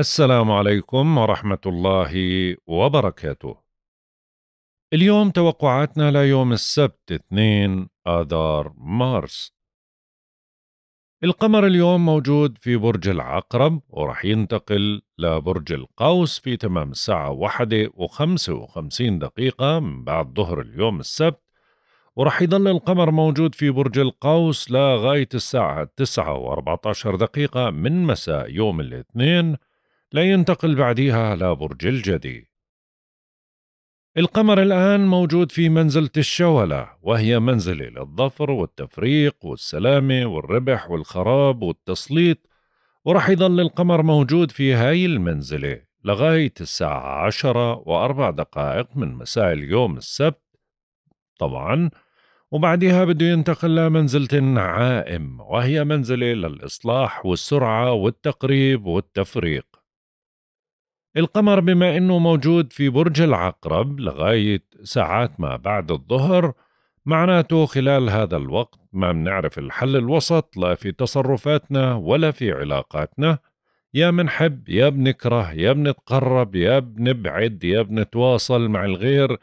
السلام عليكم ورحمة الله وبركاته. اليوم توقعاتنا ليوم السبت 2 آذار مارس. القمر اليوم موجود في برج العقرب ورح ينتقل لبرج القوس في تمام الساعة واحدة وخمسة وخمسين دقيقة من بعد ظهر اليوم السبت ورح يضل القمر موجود في برج القوس لغاية الساعة تسعة واربعتاشر دقيقة من مساء يوم الاثنين لينتقل بعديها على برج الجدي القمر الآن موجود في منزلة الشولة وهي منزلة للظفر والتفريق والسلامة والربح والخراب والتسليط ورح يظل القمر موجود في هاي المنزلة لغاية الساعة عشرة وأربع دقائق من مساء اليوم السبت طبعا وبعدها بده ينتقل لمنزلة النعائم وهي منزلة للإصلاح والسرعة والتقريب والتفريق القمر بما أنه موجود في برج العقرب لغاية ساعات ما بعد الظهر معناته خلال هذا الوقت ما بنعرف الحل الوسط لا في تصرفاتنا ولا في علاقاتنا يا بنحب يا بنكره يا بنتقرب يا بنبعد يا بنتواصل مع الغير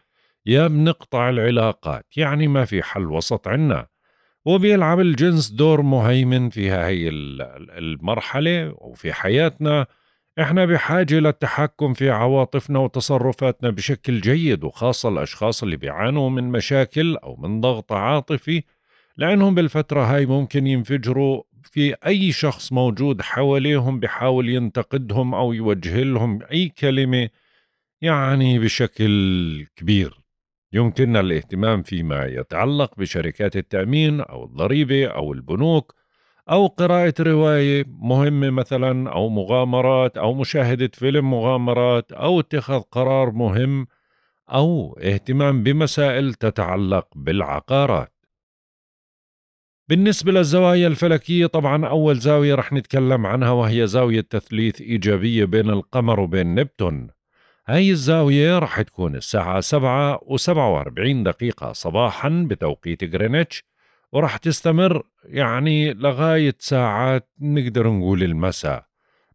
يا بنقطع العلاقات يعني ما في حل وسط عنا وبيلعب الجنس دور مهيمن في هاي المرحلة وفي حياتنا احنا بحاجة للتحكم في عواطفنا وتصرفاتنا بشكل جيد وخاصة الأشخاص اللي بيعانوا من مشاكل أو من ضغط عاطفي لأنهم بالفترة هاي ممكن ينفجروا في أي شخص موجود حواليهم بحاول ينتقدهم أو يوجه لهم أي كلمة يعني بشكل كبير يمكننا الاهتمام فيما يتعلق بشركات التأمين أو الضريبة أو البنوك أو قراءة رواية مهمة مثلا أو مغامرات أو مشاهدة فيلم مغامرات أو اتخاذ قرار مهم أو اهتمام بمسائل تتعلق بالعقارات بالنسبة للزوايا الفلكية طبعا أول زاوية رح نتكلم عنها وهي زاوية تثليث إيجابية بين القمر وبين نبتون هاي الزاوية رح تكون الساعة 7 و 47 دقيقة صباحا بتوقيت غرينتش وراح تستمر يعني لغاية ساعات نقدر نقول المساء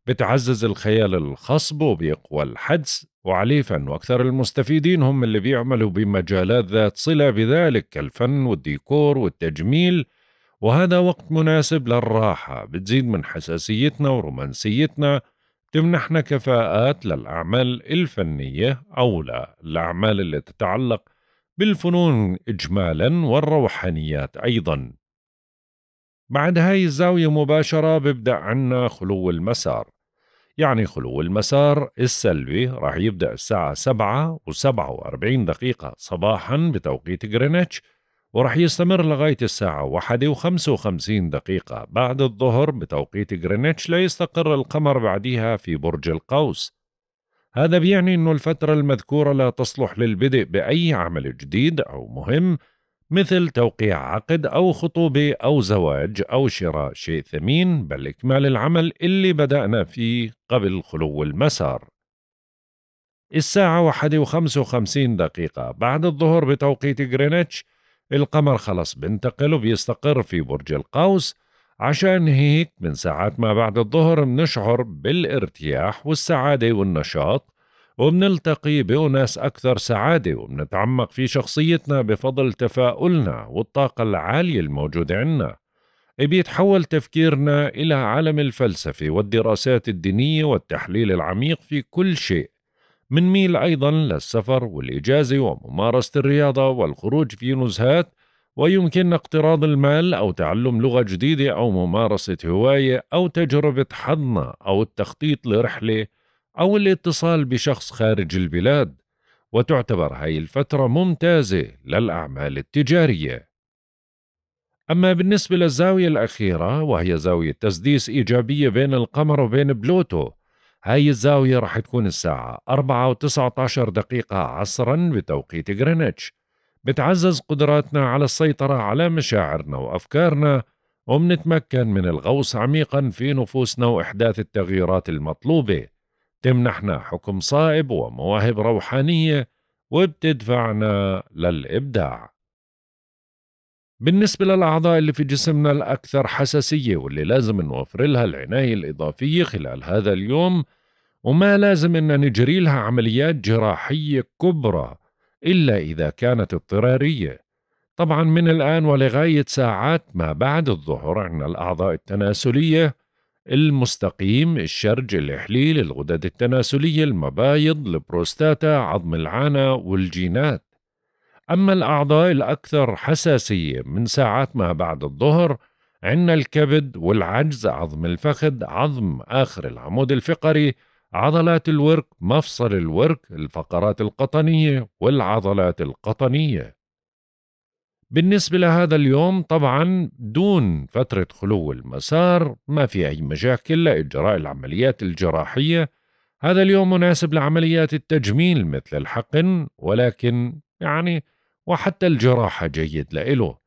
بتعزز الخيال الخصب وبيقوى الحدس وعليفا وأكثر المستفيدين هم اللي بيعملوا بمجالات ذات صلة بذلك كالفن والديكور والتجميل وهذا وقت مناسب للراحة بتزيد من حساسيتنا ورومانسيتنا تمنحنا كفاءات للأعمال الفنية أو للأعمال اللي تتعلق بالفنون إجمالا والروحانيات أيضا بعد هاي الزاوية مباشرة ببدأ عنا خلو المسار يعني خلو المسار السلبي راح يبدأ الساعة سبعة وسبعة وأربعين دقيقة صباحا بتوقيت غرينتش وراح يستمر لغاية الساعة واحدة وخمسة وخمسين دقيقة بعد الظهر بتوقيت غرينتش ليستقر القمر بعدها في برج القوس هذا بيعني أن الفترة المذكورة لا تصلح للبدء بأي عمل جديد أو مهم مثل توقيع عقد أو خطوبة أو زواج أو شراء شيء ثمين بل إكمال العمل اللي بدأنا فيه قبل خلو المسار الساعة 1.55 وخمسين دقيقة بعد الظهر بتوقيت غرينتش القمر خلص بنتقل وبيستقر في برج القوس عشان هيك من ساعات ما بعد الظهر منشعر بالارتياح والسعادة والنشاط وبنلتقي بأناس أكثر سعادة وبنتعمق في شخصيتنا بفضل تفاؤلنا والطاقة العالية الموجودة عنا بيتحول تفكيرنا إلى عالم الفلسفة والدراسات الدينية والتحليل العميق في كل شيء منميل أيضا للسفر والإجازة وممارسة الرياضة والخروج في نزهات ويمكننا اقتراض المال أو تعلم لغة جديدة أو ممارسة هواية أو تجربة حظنا أو التخطيط لرحلة أو الاتصال بشخص خارج البلاد وتعتبر هاي الفترة ممتازة للأعمال التجارية أما بالنسبة للزاوية الأخيرة وهي زاوية تسديس إيجابية بين القمر وبين بلوتو هاي الزاوية رح تكون الساعة 4 و19 دقيقة عصرا بتوقيت غرينتش بتعزز قدراتنا على السيطرة على مشاعرنا وأفكارنا ومنتمكن من الغوص عميقا في نفوسنا وإحداث التغييرات المطلوبة تمنحنا حكم صائب ومواهب روحانية وبتدفعنا للإبداع بالنسبة للأعضاء اللي في جسمنا الأكثر حساسية واللي لازم نوفر لها العناية الإضافية خلال هذا اليوم وما لازم أن نجري لها عمليات جراحية كبرى إلا إذا كانت اضطرارية طبعا من الآن ولغاية ساعات ما بعد الظهر عندنا الأعضاء التناسلية المستقيم الشرج الإحليل الغدد التناسلية المبايض البروستاتا عظم العانة والجينات أما الأعضاء الأكثر حساسية من ساعات ما بعد الظهر عندنا الكبد والعجز عظم الفخذ عظم آخر العمود الفقري عضلات الورك مفصل الورك الفقرات القطنية والعضلات القطنية بالنسبة لهذا اليوم طبعا دون فترة خلو المسار ما في أي مشاكل لإجراء العمليات الجراحية هذا اليوم مناسب لعمليات التجميل مثل الحقن ولكن يعني وحتى الجراحة جيد لإله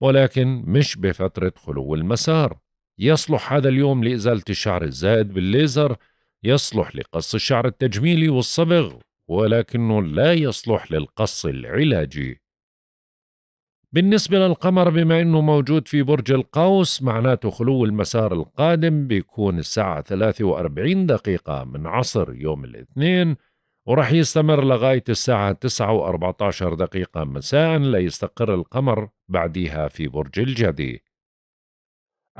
ولكن مش بفترة خلو المسار يصلح هذا اليوم لإزالة الشعر الزائد بالليزر يصلح لقص الشعر التجميلي والصبغ ولكنه لا يصلح للقص العلاجي بالنسبة للقمر بما أنه موجود في برج القوس معناته خلو المسار القادم بيكون الساعة 43 دقيقة من عصر يوم الاثنين ورح يستمر لغاية الساعة 9 و14 دقيقة مساء ليستقر القمر بعدها في برج الجدي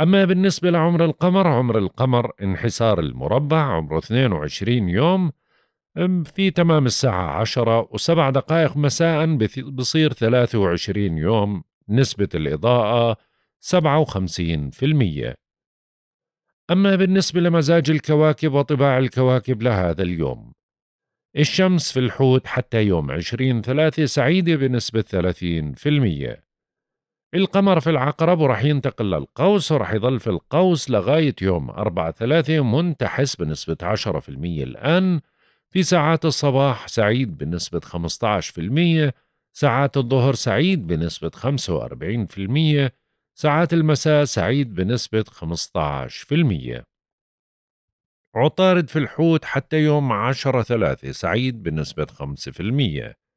أما بالنسبة لعمر القمر عمر القمر انحسار المربع عمره 22 يوم في تمام الساعة 10 و7 دقائق مساء بصير 23 يوم نسبة الإضاءة 57% أما بالنسبة لمزاج الكواكب وطباع الكواكب لهذا اليوم الشمس في الحوت حتى يوم 20 ثلاثة سعيدة بنسبة 30% القمر في العقرب وراح ينتقل للقوس وراح يظل في القوس لغاية يوم 4 3 منتحس بنسبة 10% الآن في ساعات الصباح سعيد بنسبة 15% ساعات الظهر سعيد بنسبة 45% ساعات المساء سعيد بنسبة 15% عطارد في الحوت حتى يوم 10 3 سعيد بنسبة 5%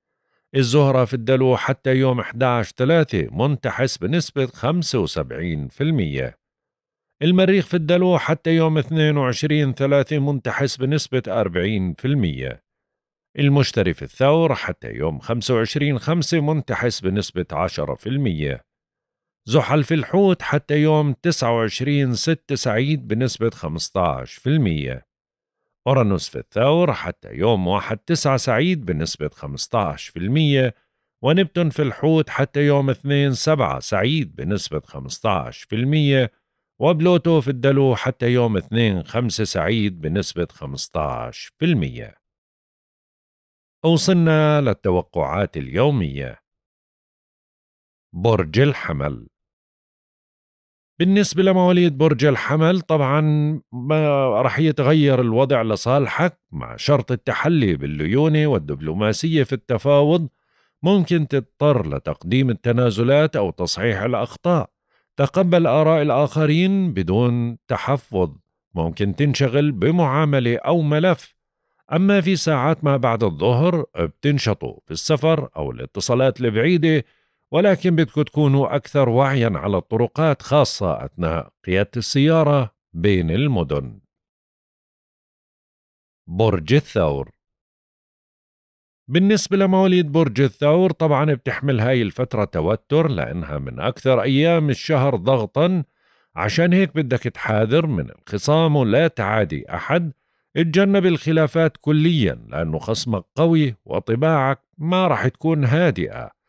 الزهرة في الدلو حتى يوم 11/3 منتحس بنسبة 75%. المريخ في الدلو حتى يوم 22 3 منتحس بنسبة 40% المشتري في الثور حتى يوم 25 5 منتحس بنسبة 10% زحل في الحوت حتى يوم 29 6 سعيد بنسبة 15% أورانوس في الثور حتى يوم واحد تسعة سعيد بنسبة 15% ونبتون في الحوت حتى يوم اثنين سبعة سعيد بنسبة 15% وبلوتو في الدلو حتى يوم اثنين خمسة سعيد بنسبة 15% وصلنا للتوقعات اليومية برج الحمل بالنسبة لمواليد برج الحمل طبعا ما رح يتغير الوضع لصالحك مع شرط التحلي بالليونة والدبلوماسية في التفاوض ممكن تضطر لتقديم التنازلات أو تصحيح الأخطاء تقبل آراء الآخرين بدون تحفظ ممكن تنشغل بمعاملة أو ملف أما في ساعات ما بعد الظهر بتنشطوا في السفر أو الاتصالات البعيدة ولكن بدكم تكونوا أكثر وعيا على الطرقات خاصة أثناء قيادة السيارة بين المدن برج الثور بالنسبة لمواليد برج الثور طبعا بتحمل هاي الفترة توتر لأنها من أكثر أيام الشهر ضغطا عشان هيك بدك تحاذر من الخصام ولا تعادي أحد اتجنب الخلافات كليا لأنه خصمك قوي وطباعك ما رح تكون هادئة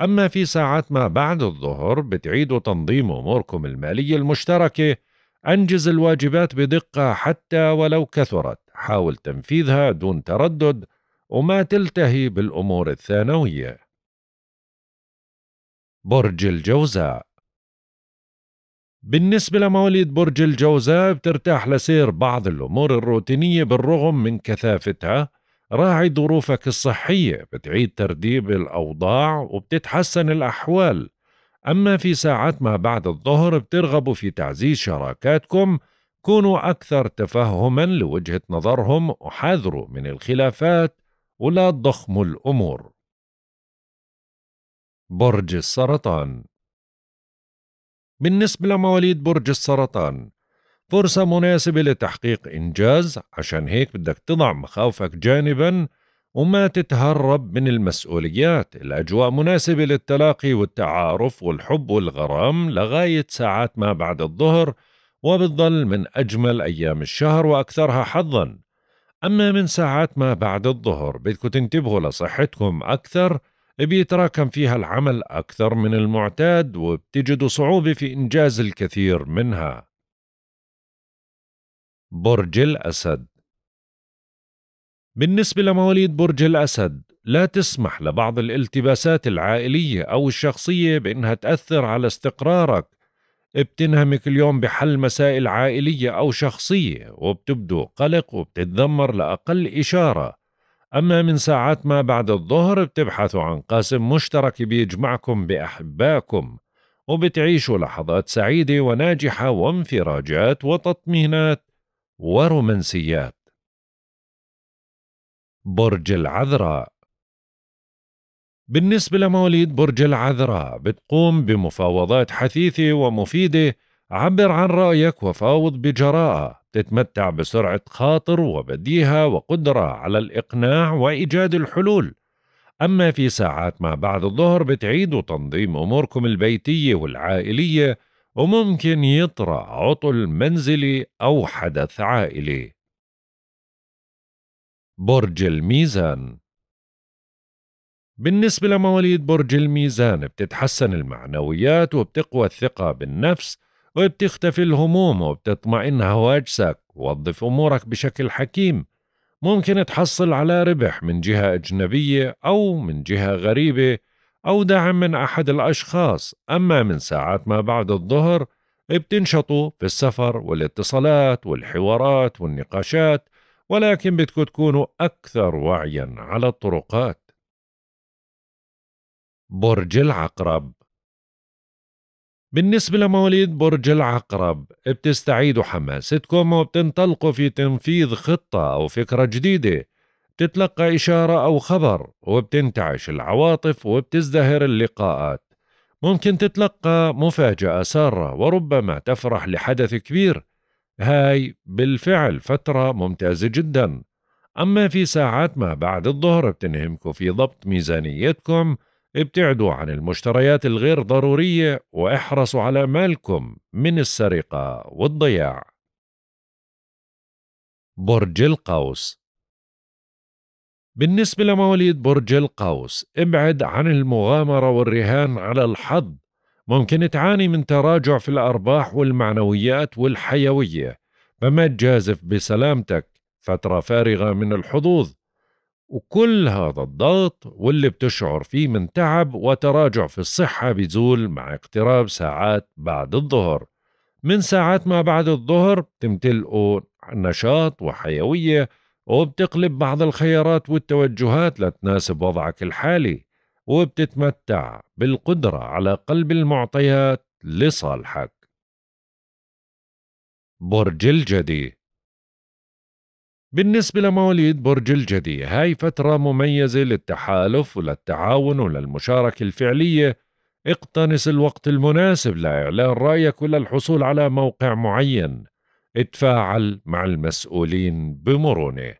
أما في ساعات ما بعد الظهر بتعيدوا تنظيم أموركم المالية المشتركة أنجز الواجبات بدقة حتى ولو كثرت حاول تنفيذها دون تردد وما تلتهي بالأمور الثانوية برج الجوزاء بالنسبة لمواليد برج الجوزاء بترتاح لسير بعض الأمور الروتينية بالرغم من كثافتها راعي ظروفك الصحية بتعيد ترتيب الأوضاع وبتتحسن الأحوال أما في ساعات ما بعد الظهر بترغبوا في تعزيز شراكاتكم كونوا أكثر تفهما لوجهة نظرهم وحذروا من الخلافات ولا تضخموا الأمور برج السرطان بالنسبة لمواليد برج السرطان فرصة مناسبة لتحقيق إنجاز عشان هيك بدك تضع مخاوفك جانبا وما تتهرب من المسؤوليات الأجواء مناسبة للتلاقي والتعارف والحب والغرام لغاية ساعات ما بعد الظهر وبتظل من أجمل أيام الشهر وأكثرها حظا أما من ساعات ما بعد الظهر بدكم تنتبهوا لصحتكم أكثر بيتراكم فيها العمل أكثر من المعتاد وبتجدوا صعوبة في إنجاز الكثير منها برج الأسد بالنسبة لمواليد برج الأسد لا تسمح لبعض الالتباسات العائلية أو الشخصية بأنها تأثر على استقرارك بتنهمك اليوم بحل مسائل عائلية أو شخصية وبتبدو قلق وبتتذمر لأقل إشارة أما من ساعات ما بعد الظهر بتبحثوا عن قاسم مشترك بيجمعكم بأحبائكم وبتعيشوا لحظات سعيدة وناجحة وانفراجات وتطمينات ورومانسيات برج العذراء بالنسبة لمواليد برج العذراء بتقوم بمفاوضات حثيثة ومفيدة عبر عن رأيك وفاوض بجراءة تتمتع بسرعة خاطر وبديهة وقدرة على الإقناع وإيجاد الحلول أما في ساعات ما بعد الظهر بتعيدوا تنظيم أموركم البيتية والعائلية وممكن يطرأ عطل منزلي أو حدث عائلي برج الميزان بالنسبة لمواليد برج الميزان بتتحسن المعنويات وبتقوى الثقة بالنفس وبتختفي الهموم وبتطمئن هواجسك ووظف أمورك بشكل حكيم ممكن تحصل على ربح من جهة أجنبية أو من جهة غريبة أو دعم من أحد الأشخاص أما من ساعات ما بعد الظهر بتنشطوا في السفر والاتصالات والحوارات والنقاشات ولكن بدكم تكونوا أكثر وعيا على الطرقات برج العقرب بالنسبة لمواليد برج العقرب بتستعيدوا حماستكم وبتنطلقوا في تنفيذ خطة أو فكرة جديدة بتتلقى إشارة أو خبر وبتنتعش العواطف وبتزدهر اللقاءات ممكن تتلقى مفاجأة سارة وربما تفرح لحدث كبير هاي بالفعل فترة ممتازة جدا أما في ساعات ما بعد الظهر بتنهمكوا في ضبط ميزانيتكم ابتعدوا عن المشتريات الغير ضرورية واحرصوا على مالكم من السرقة والضياع برج القوس بالنسبة لمواليد برج القوس ابعد عن المغامرة والرهان على الحظ ممكن تعاني من تراجع في الأرباح والمعنويات والحيوية فما تجازف بسلامتك فترة فارغة من الحظوظ وكل هذا الضغط واللي بتشعر فيه من تعب وتراجع في الصحة بيزول مع اقتراب ساعات بعد الظهر من ساعات ما بعد الظهر بتمتلئوا نشاط وحيوية وبتقلب بعض الخيارات والتوجهات لتناسب وضعك الحالي وبتتمتع بالقدرة على قلب المعطيات لصالحك برج الجدي بالنسبة لمواليد برج الجدي هاي فترة مميزة للتحالف وللتعاون وللمشاركة الفعلية اقتنص الوقت المناسب لإعلان رأيك وللحصول على موقع معين اتفاعل مع المسؤولين بمرونة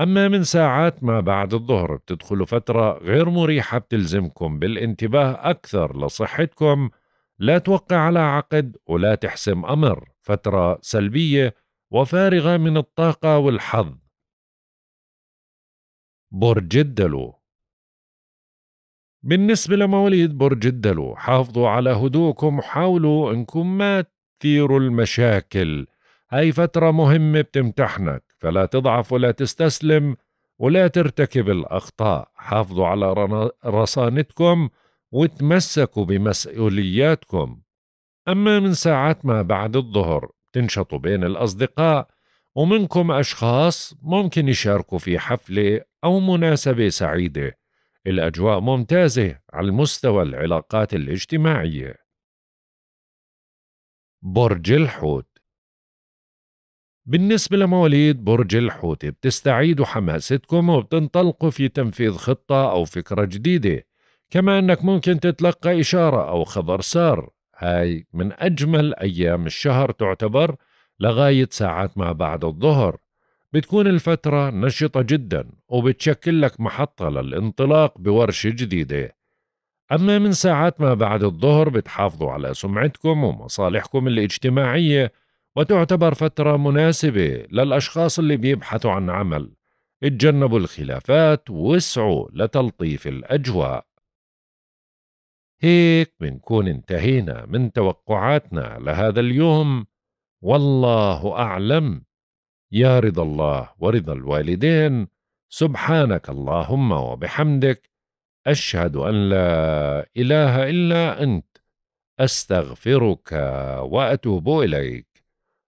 أما من ساعات ما بعد الظهر بتدخلوا فترة غير مريحة بتلزمكم بالانتباه أكثر لصحتكم لا توقع على عقد ولا تحسم أمر فترة سلبية وفارغة من الطاقة والحظ برج الدلو بالنسبة لمواليد برج الدلو حافظوا على هدوءكم وحاولوا انكم ما تثيروا المشاكل هاي فترة مهمة بتمتحنك فلا تضعف ولا تستسلم ولا ترتكب الأخطاء حافظوا على رصانتكم وتمسكوا بمسؤولياتكم أما من ساعات ما بعد الظهر تنشطوا بين الأصدقاء ومنكم أشخاص ممكن يشاركوا في حفلة أو مناسبة سعيدة الأجواء ممتازة على مستوى العلاقات الاجتماعية برج الحوت بالنسبة لمواليد برج الحوت بتستعيدوا حماستكم وبتنطلقوا في تنفيذ خطة أو فكرة جديدة كما أنك ممكن تتلقى إشارة أو خبر سار هاي من أجمل أيام الشهر تعتبر لغاية ساعات ما بعد الظهر بتكون الفترة نشطة جدا وبتشكل لك محطة للانطلاق بورشة جديدة أما من ساعات ما بعد الظهر بتحافظوا على سمعتكم ومصالحكم الاجتماعية وتعتبر فترة مناسبة للأشخاص اللي بيبحثوا عن عمل اتجنبوا الخلافات واسعوا لتلطيف الأجواء هيك بنكون انتهينا من توقعاتنا لهذا اليوم والله أعلم يا رضا الله ورضا الوالدين سبحانك اللهم وبحمدك أشهد أن لا إله إلا أنت أستغفرك وأتوب إليك